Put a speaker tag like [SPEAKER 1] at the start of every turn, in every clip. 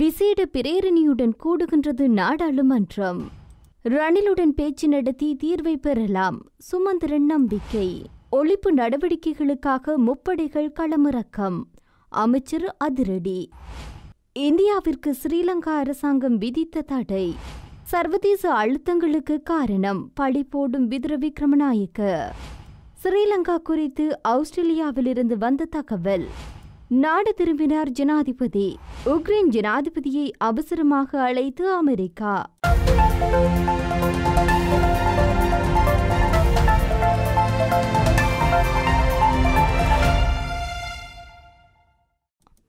[SPEAKER 1] விசேட பிரேரணியுடன் கூடுகின்றது நாடாளுமன்றம் ரணிலுடன் பேச்சு நடத்தி தீர்வை பெறலாம் சுமந்திரன் நம்பிக்கை ஒழிப்பு நடவடிக்கைகளுக்காக முப்படைகள் களமிறக்கம் அமைச்சர் அதிரடி இந்தியாவிற்கு ஸ்ரீலங்கா அரசாங்கம் விதித்த தடை சர்வதேச அழுத்தங்களுக்கு காரணம் பழி போடும் விதுர விக்ரமநாயக்க ஸ்ரீலங்கா குறித்து ஆஸ்திரேலியாவிலிருந்து வந்த தகவல் நாடு திரும்பினார் ஜனாதிபதி உக்ரைன் ஜனாதிபதியை அவசரமாக அழைத்து அமெரிக்கா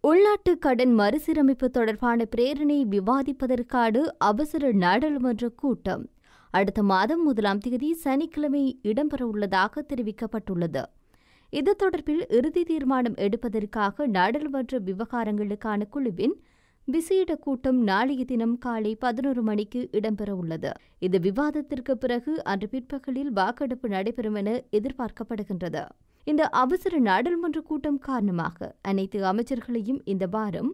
[SPEAKER 1] உள்நாட்டு கடன் மறுசீரமைப்பு தொடர்பான பிரேரணை விவாதிப்பதற்கான அவசர நாடாளுமன்ற கூட்டம் அடுத்த மாதம் முதலாம் தேதி சனிக்கிழமை இடம்பெறவுள்ளதாக தெரிவிக்கப்பட்டுள்ளது இது தொடர்பில் இறுதி தீர்மானம் எடுப்பதற்காக நாடாளுமன்ற விவகாரங்களுக்கான குழுவின் விசேட கூட்டம் நாளைய தினம் காலை பதினோரு மணிக்கு இடம்பெறவுள்ளது இந்த விவாதத்திற்கு பிறகு அன்று பிற்பகலில் வாக்கெடுப்பு நடைபெறும் என எதிர்பார்க்கப்படுகின்றது இந்த அவசர நாடாளுமன்ற கூட்டம் காரணமாக அனைத்து அமைச்சர்களையும் இந்த வாரம்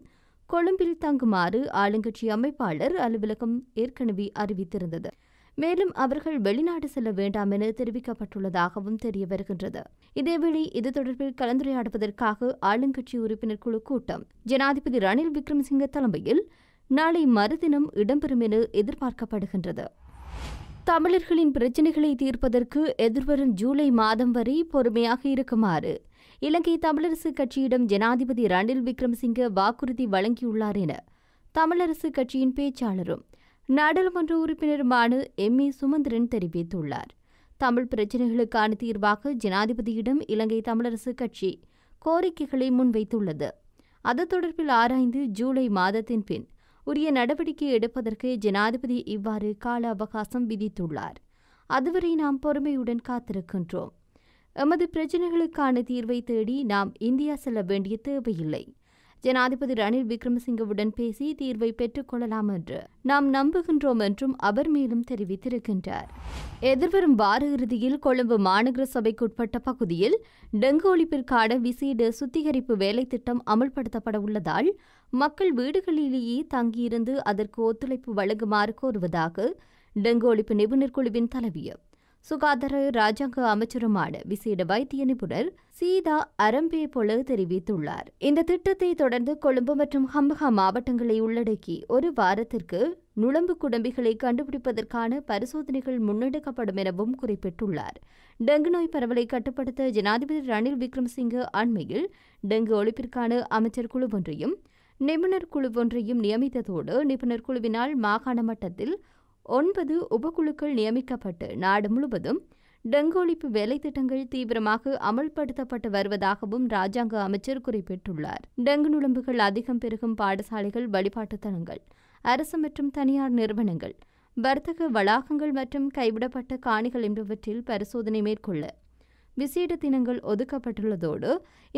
[SPEAKER 1] கொழும்பில் தங்குமாறு ஆளுங்கட்சி அமைப்பாளர் அலுவலகம் ஏற்கனவே அறிவித்திருந்தது மேலும் அவர்கள் வெளிநாடு செல்ல வேண்டாம் என தெரிவிக்கப்பட்டுள்ளதாகவும் தெரிய வருகின்றது இதேவேளை இது தொடர்பில் கலந்துரையாடுவதற்காக ஆளுங்கட்சி உறுப்பினர் குழு கூட்டம் ஜனாதிபதி ரணில் விக்ரமசிங்க தலைமையில் நாளை மறுதினம் இடம்பெறும் என எதிர்பார்க்கப்படுகின்றது தமிழர்களின் பிரச்சினைகளை தீர்ப்பதற்கு எதிர்வரும் ஜூலை மாதம் வரை பொறுமையாக இருக்குமாறு இலங்கை தமிழரசுக் கட்சியிடம் ஜனாதிபதி ரணில் விக்ரமசிங்க வாக்குறுதி வழங்கியுள்ளார் என தமிழரசுக் கட்சியின் பேச்சாளரும் நாடாளுமன்ற உறுப்பினருமான எம் ஏ சுமந்திரன் தெரிவித்துள்ளார் தமிழ் பிரச்சினைகளுக்கான தீர்வாக ஜனாதிபதியிடம் இலங்கை தமிழரசு கட்சி கோரிக்கைகளை முன்வைத்துள்ளது அது தொடர்பில் ஆராய்ந்து ஜூலை மாதத்தின் பின் உரிய நடவடிக்கை எடுப்பதற்கு ஜனாதிபதி இவ்வாறு கால அவகாசம் விதித்துள்ளார் அதுவரை நாம் பொறுமையுடன் காத்திருக்கின்றோம் எமது பிரச்சினைகளுக்கான தீர்வை தேடி நாம் இந்தியா செல்ல வேண்டிய தேவையில்லை ஜனாதிபதி ரணில் விக்ரமசிங்கவுடன் பேசி தீர்வை கொள்ளலாம் என்று நாம் நம்புகின்றோம் என்றும் அவர் மேலும் தெரிவித்திருக்கின்றார் எதிர்வரும் வார இறுதியில் கொழும்பு மாநகர சபைக்குட்பட்ட பகுதியில் டெங்கு ஒழிப்பிற்கான விசேட சுத்திகரிப்பு வேலைத்திட்டம் அமல்படுத்தப்பட உள்ளதால் மக்கள் வீடுகளிலேயே தங்கியிருந்து அதற்கு ஒத்துழைப்பு வழங்குமாறு கோருவதாக டெங்கு ஒழிப்பு நிபுணர் குழுவின் தலைவியர் சுகாதார ராஜாங்க அமைச்சருமான விசேட வைத்திய நிபுணர் சீதா அரம்பே போல தெரிவித்துள்ளார் இந்த திட்டத்தை தொடர்ந்து கொழும்பு மற்றும் ஹம்பகா மாவட்டங்களை உள்ளடக்கி ஒரு வாரத்திற்கு நுழம்பு குடம்பிகளை கண்டுபிடிப்பதற்கான பரிசோதனைகள் முன்னெடுக்கப்படும் எனவும் குறிப்பிட்டுள்ளார் டெங்கு நோய் பரவலை கட்டுப்படுத்த ஜனாதிபதி ரணில் விக்ரமசிங்கே அண்மையில் டெங்கு ஒழிப்பிற்கான அமைச்சர் குழு ஒன்றையும் நிபுணர் குழு ஒன்றையும் நியமித்ததோடு நிபுணர் குழுவினால் மாகாண மட்டத்தில் ஒன்பது உபக்குழுக்கள் நியமிக்கப்பட்டு நாடு முழுவதும் டெங்கு ஒழிப்பு வேலை திட்டங்கள் தீவிரமாக அமல்படுத்தப்பட்டு வருவதாகவும் ராஜாங்க அமைச்சர் குறிப்பிட்டுள்ளார் டெங்கு நுழம்புகள் அதிகம் பெருகும் பாடசாலைகள் வழிபாட்டுத் தலங்கள் அரசு மற்றும் தனியார் நிறுவனங்கள் வர்த்தக வளாகங்கள் மற்றும் கைவிடப்பட்ட காணிகள் என்பவற்றில் பரிசோதனை மேற்கொள்ள விசேட தினங்கள் ஒதுக்கப்பட்டுள்ளதோடு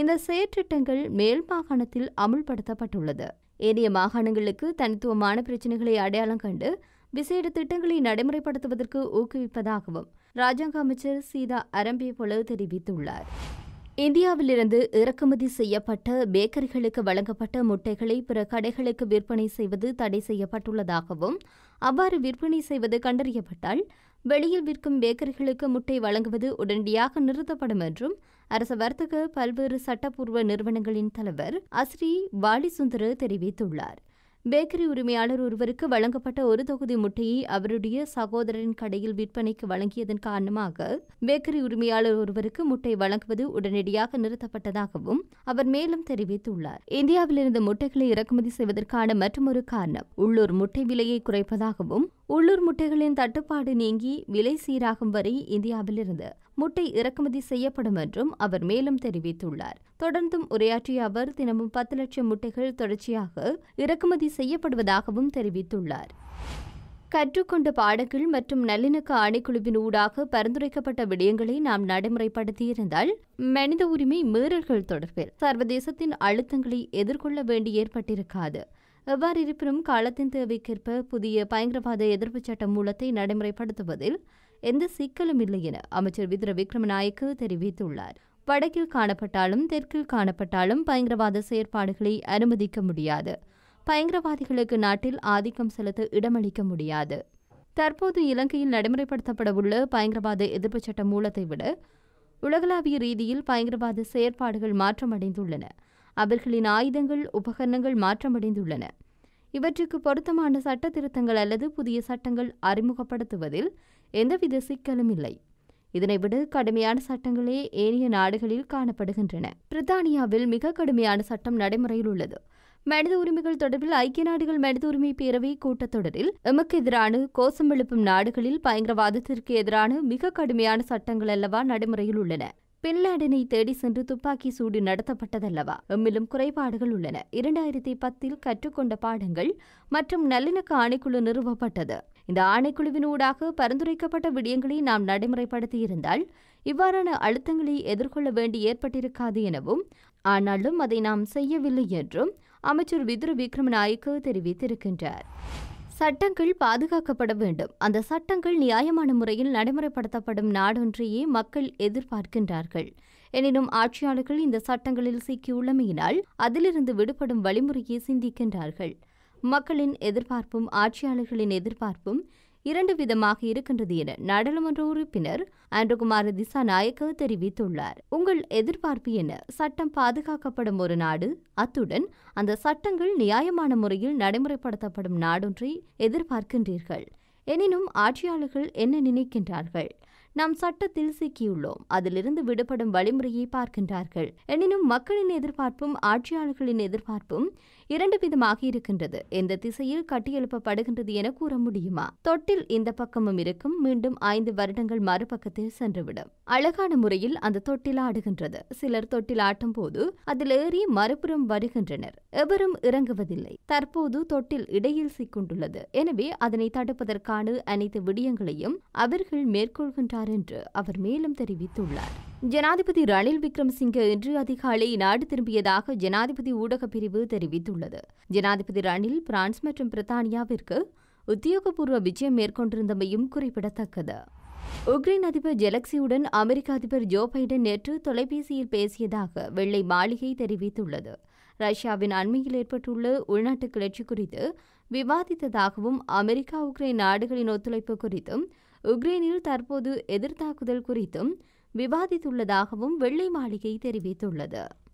[SPEAKER 1] இந்த செயற்றிட்டங்கள் மேல் மாகாணத்தில் அமுல்படுத்தப்பட்டுள்ளது ஏனைய மாகாணங்களுக்கு தனித்துவமான பிரச்சினைகளை அடையாளம் கண்டு விசேட திட்டங்களை நடைமுறைப்படுத்துவதற்கு ஊக்குவிப்பதாகவும் ராஜாங்க அமைச்சர் சீதா அரம்பே போல தெரிவித்துள்ளார் இந்தியாவிலிருந்து இறக்குமதி செய்யப்பட்ட பேக்கரிகளுக்கு வழங்கப்பட்ட முட்டைகளை பிற கடைகளுக்கு விற்பனை செய்வது தடை செய்யப்பட்டுள்ளதாகவும் அவ்வாறு விற்பனை செய்வது கண்டறியப்பட்டால் வெளியில் விற்கும் பேக்கரிகளுக்கு முட்டை வழங்குவது உடனடியாக நிறுத்தப்படும் என்றும் அரச வர்த்தக பல்வேறு சட்டப்பூர்வ நிறுவனங்களின் தலைவர் அஸ்ரீ வாலிசுந்தர தெரிவித்துள்ளார் பேக்கரி உரிமையாளர் ஒருவருக்கு வழங்கப்பட்ட ஒரு தொகுதி முட்டையை அவருடைய சகோதரரின் கடையில் விற்பனைக்கு வழங்கியதன் காரணமாக பேக்கரி உரிமையாளர் ஒருவருக்கு முட்டை வழங்குவது உடனடியாக நிறுத்தப்பட்டதாகவும் அவர் மேலும் தெரிவித்துள்ளார் இந்தியாவிலிருந்து முட்டைகளை இறக்குமதி செய்வதற்கான மற்றொரு காரணம் உள்ளூர் முட்டை விலையை குறைப்பதாகவும் உள்ளூர் முட்டைகளின் தட்டுப்பாடு நீங்கி விலை சீராகும் வரை இந்தியாவிலிருந்து முட்டை இறக்குமதி செய்யப்படும் என்றும் அவர் மேலும் தெரிவித்துள்ளார் தொடர்ந்தும் உரையாற்றிய அவர் தினமும் பத்து லட்சம் முட்டைகள் தொடர்ச்சியாக இறக்குமதி செய்யப்படுவதாகவும் தெரிவித்துள்ளார் கற்றுக்கொண்ட பாடங்கள் மற்றும் நல்லிணக்க ஆணைக்குழுவின் ஊடாக பரிந்துரைக்கப்பட்ட விடயங்களை நாம் நடைமுறைப்படுத்தியிருந்தால் மனித உரிமை மீறல்கள் தொடர்பில் சர்வதேசத்தின் அழுத்தங்களை எதிர்கொள்ள வேண்டி ஏற்பட்டிருக்காது எவ்வாறு இருப்பினும் காலத்தின் தேவைக்கேற்ப புதிய பயங்கரவாத எதிர்ப்பு சட்ட மூலத்தை நடைமுறைப்படுத்துவதில் எந்த சிக்கலும் இல்லை என அமைச்சர் வித்ர விக்ரமநாயக்கு தெரிவித்துள்ளார் வடக்கில் காணப்பட்டாலும் தெற்கில் காணப்பட்டாலும் பயங்கரவாத செயற்பாடுகளை அனுமதிக்க முடியாது பயங்கரவாதிகளுக்கு நாட்டில் ஆதிக்கம் செலுத்த இடமளிக்க முடியாது தற்போது இலங்கையில் நடைமுறைப்படுத்தப்படவுள்ள பயங்கரவாத எதிர்ப்பு சட்ட மூலத்தை விட உலகளாவிய ரீதியில் பயங்கரவாத செயற்பாடுகள் மாற்றமடைந்துள்ளன அவர்களின் ஆயுதங்கள் உபகரணங்கள் மாற்றமடைந்துள்ளன இவற்றுக்கு பொருத்தமான சட்ட திருத்தங்கள் அல்லது புதிய சட்டங்கள் அறிமுகப்படுத்துவதில் எந்தவித சிக்கலும் இல்லை இதனைவிட கடுமையான சட்டங்களே ஏனைய நாடுகளில் காணப்படுகின்றன பிரித்தானியாவில் மிக கடுமையான சட்டம் நடைமுறையில் உள்ளது மனித உரிமைகள் தொடர்பில் ஐக்கிய நாடுகள் மனித உரிமை பேரவை கூட்டத்தொடரில் எமக்கு எதிரான கோஷம் எழுப்பும் நாடுகளில் பயங்கரவாதத்திற்கு எதிரான மிக கடுமையான சட்டங்கள் அல்லவா நடைமுறையில் உள்ளன பின்லாடனை தேடி சென்று துப்பாக்கி சூடு நடத்தப்பட்டதல்லவா எம்மிலும் குறைபாடுகள் உள்ளன இரண்டாயிரத்தி பத்தில் கற்றுக்கொண்ட பாடங்கள் மற்றும் நல்லிணக்க ஆணைக்குழு நிறுவப்பட்டது இந்த ஆணைக்குழுவினூடாக பரிந்துரைக்கப்பட்ட விடயங்களை நாம் நடைமுறைப்படுத்தியிருந்தால் இவ்வாறான அழுத்தங்களை எதிர்கொள்ள வேண்டி ஏற்பட்டிருக்காது எனவும் ஆனாலும் அதை நாம் செய்யவில்லை என்றும் அமைச்சர் விதுரு விக்ரமநாயக்கு தெரிவித்திருக்கின்றார் சட்டங்கள் பாதுகாக்கப்பட வேண்டும் அந்த சட்டங்கள் நியாயமான முறையில் நடைமுறைப்படுத்தப்படும் நாடொன்றையே மக்கள் எதிர்பார்க்கின்றார்கள் எனினும் ஆட்சியாளர்கள் இந்த சட்டங்களில் சிக்கியுள்ளமையினால் அதிலிருந்து விடுபடும் வழிமுறையை சிந்திக்கின்றார்கள் மக்களின் எதிர்பார்ப்பும் ஆட்சியாளர்களின் எதிர்பார்ப்பும் இரண்டு விதமாக இருக்கின்றது என நாடாளுமன்ற உறுப்பினர் திசா திசாநாயக்க தெரிவித்துள்ளார் உங்கள் எதிர்பார்ப்பு என சட்டம் பாதுகாக்கப்படும் ஒரு நாடு அத்துடன் அந்த சட்டங்கள் நியாயமான முறையில் நடைமுறைப்படுத்தப்படும் நாடொன்றை எதிர்பார்க்கின்றீர்கள் எனினும் ஆட்சியாளர்கள் என்ன நினைக்கின்றார்கள் நாம் சட்டத்தில் சிக்கியுள்ளோம் அதிலிருந்து விடுபடும் வழிமுறையை பார்க்கின்றார்கள் எனினும் மக்களின் எதிர்பார்ப்பும் ஆட்சியாளர்களின் எதிர்பார்ப்பும் இரண்டு விதமாக இருக்கின்றது எந்த திசையில் கட்டியெழுப்பப்படுகின்றது என கூற முடியுமா தொட்டில் இந்த பக்கமும் இருக்கும் மீண்டும் ஐந்து வருடங்கள் மறுபக்கத்தில் சென்றுவிடும் அழகான முறையில் அந்த தொட்டில் ஆடுகின்றது சிலர் தொட்டில் ஆட்டும் போது அதில் ஏறி மறுபுறம் வருகின்றனர் எவரும் இறங்குவதில்லை தற்போது தொட்டில் இடையில் சிக்கொண்டுள்ளது எனவே அதனை தடுப்பதற்கான அனைத்து விடயங்களையும் அவர்கள் மேற்கொள்கின்றார் வருகிறார் என்று அவர் மேலும் தெரிவித்துள்ளார் ஜனாதிபதி ரணில் விக்ரம்சிங்கே இன்று அதிகாலை நாடு திரும்பியதாக ஜனாதிபதி ஊடகப் பிரிவு தெரிவித்துள்ளது ஜனாதிபதி ரணில் பிரான்ஸ் மற்றும் பிரித்தானியாவிற்கு உத்தியோகபூர்வ விஜயம் மேற்கொண்டிருந்தமையும் குறிப்பிடத்தக்கது உக்ரைன் அதிபர் ஜெலக்சியுடன் அமெரிக்க அதிபர் ஜோ பைடன் நேற்று தொலைபேசியில் பேசியதாக வெள்ளை மாளிகை தெரிவித்துள்ளது ரஷ்யாவின் அண்மையில் ஏற்பட்டுள்ள உள்நாட்டு கிளர்ச்சி குறித்து விவாதித்ததாகவும் அமெரிக்கா உக்ரைன் நாடுகளின் ஒத்துழைப்பு குறித்தும் உக்ரைனில் தற்போது எதிர்த்தாக்குதல் குறித்தும் விவாதித்துள்ளதாகவும் வெள்ளை மாளிகை தெரிவித்துள்ளது